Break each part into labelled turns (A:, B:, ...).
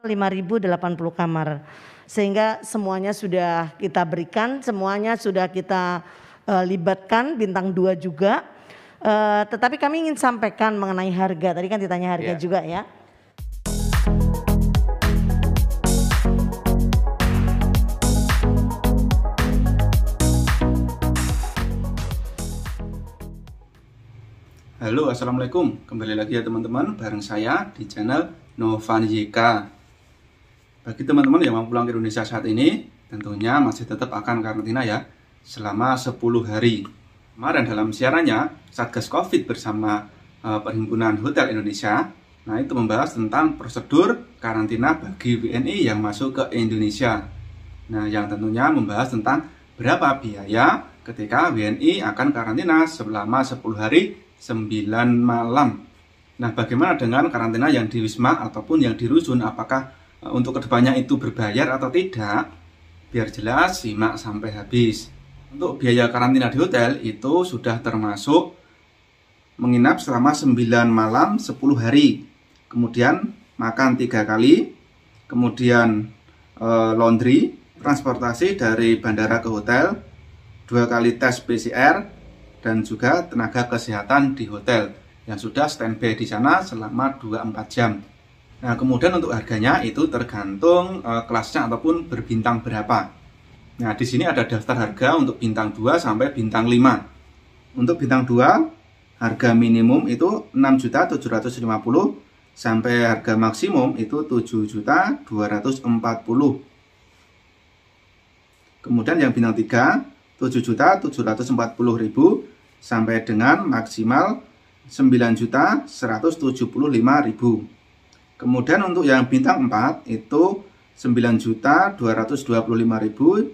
A: 5.080 kamar. Sehingga semuanya sudah kita berikan, semuanya sudah kita uh, libatkan bintang dua juga. Uh, tetapi kami ingin sampaikan mengenai harga. Tadi kan ditanya harga yeah. juga ya. Halo, assalamualaikum. Kembali lagi ya teman-teman, bareng saya di channel Novan YK. Bagi teman-teman yang mau pulang ke Indonesia saat ini, tentunya masih tetap akan karantina ya, selama 10 hari. Kemarin dalam siarannya, Satgas COVID bersama uh, Perhimpunan Hotel Indonesia, nah itu membahas tentang prosedur karantina bagi WNI yang masuk ke Indonesia. Nah, yang tentunya membahas tentang berapa biaya ketika WNI akan karantina selama 10 hari 9 malam. Nah, bagaimana dengan karantina yang di wisma ataupun yang di rusun? Apakah untuk kedepannya itu berbayar atau tidak, biar jelas simak sampai habis. Untuk biaya karantina di hotel itu sudah termasuk menginap selama 9 malam 10 hari. Kemudian makan tiga kali, kemudian e, laundry, transportasi dari bandara ke hotel, dua kali tes PCR, dan juga tenaga kesehatan di hotel yang sudah standby di sana selama 24 jam. Nah, kemudian untuk harganya itu tergantung e, kelasnya ataupun berbintang berapa. Nah, di sini ada daftar harga untuk bintang 2 sampai bintang 5. Untuk bintang 2, harga minimum itu 6.750 sampai harga maksimum itu 7.240. Kemudian yang bintang 3, 7.740.000 sampai dengan maksimal 9.175.000. Kemudian untuk yang bintang 4 itu 9.225.000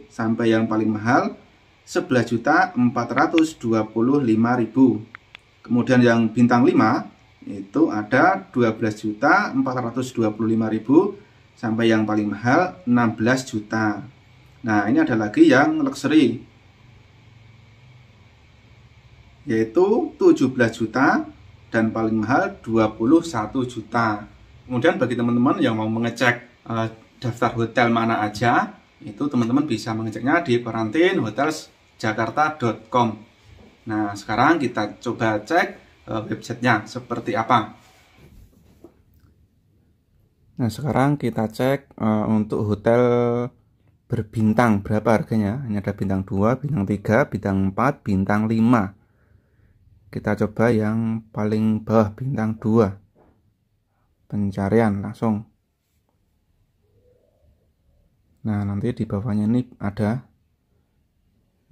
A: sampai yang paling mahal 11.425.000. Kemudian yang bintang 5 itu ada 12.425.000 sampai yang paling mahal 16 juta. Nah, ini ada lagi yang luxury yaitu 17 juta dan paling mahal 21 juta. Kemudian bagi teman-teman yang mau mengecek eh, daftar hotel mana aja, itu teman-teman bisa mengeceknya di perantinhotelsjakarta.com. Nah, sekarang kita coba cek eh, websitenya seperti apa. Nah, sekarang kita cek eh, untuk hotel berbintang berapa harganya? Hanya ada bintang 2, bintang 3, bintang 4, bintang 5. Kita coba yang paling bawah bintang 2 pencarian langsung. Nah, nanti di bawahnya ini ada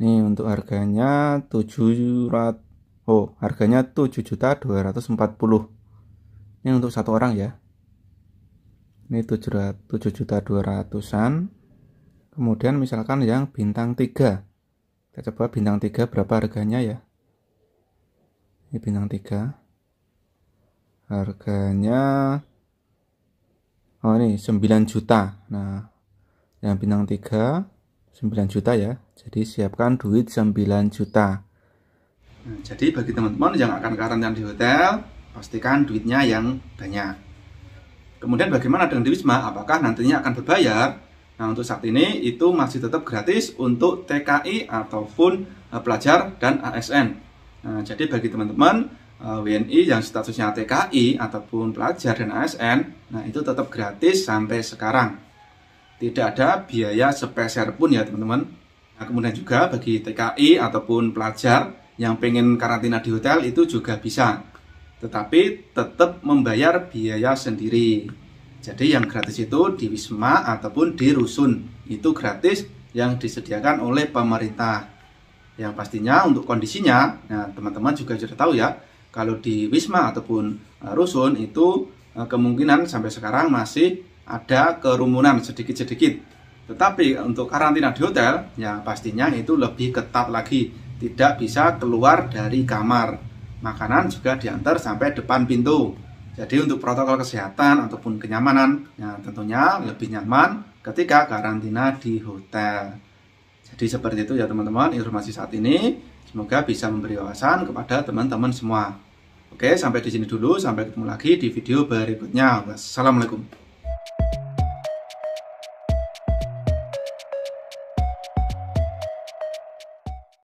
A: nih untuk harganya 700 Oh, harganya 7 juta 240. Ini untuk satu orang ya. Ini 7 juta 200-an. Kemudian misalkan yang bintang 3. Kita coba bintang 3 berapa harganya ya. Ini bintang 3 harganya oh ini 9 juta nah yang bintang 3 9 juta ya jadi siapkan duit 9 juta nah, jadi bagi teman-teman yang akan karantina di hotel pastikan duitnya yang banyak kemudian bagaimana dengan di Wisma apakah nantinya akan berbayar nah untuk saat ini itu masih tetap gratis untuk TKI ataupun eh, pelajar dan ASN nah, jadi bagi teman-teman Eh, WNI yang statusnya TKI ataupun pelajar dan ASN, nah itu tetap gratis sampai sekarang. Tidak ada biaya sepeser pun ya teman-teman. Nah, kemudian juga bagi TKI ataupun pelajar yang pengen karantina di hotel itu juga bisa. Tetapi tetap membayar biaya sendiri. Jadi yang gratis itu di Wisma ataupun di Rusun. Itu gratis yang disediakan oleh pemerintah. Yang pastinya untuk kondisinya, nah teman-teman juga sudah tahu ya, kalau di Wisma ataupun eh, rusun itu eh, kemungkinan sampai sekarang masih ada kerumunan sedikit-sedikit. Tetapi untuk karantina di hotel, ya pastinya itu lebih ketat lagi. Tidak bisa keluar dari kamar. Makanan juga diantar sampai depan pintu. Jadi untuk protokol kesehatan ataupun kenyamanan, ya tentunya lebih nyaman ketika karantina di hotel. Jadi seperti itu ya teman-teman informasi saat ini. Semoga bisa memberi wawasan kepada teman-teman semua. Oke, sampai di sini dulu. Sampai ketemu lagi di video berikutnya. Wassalamualaikum.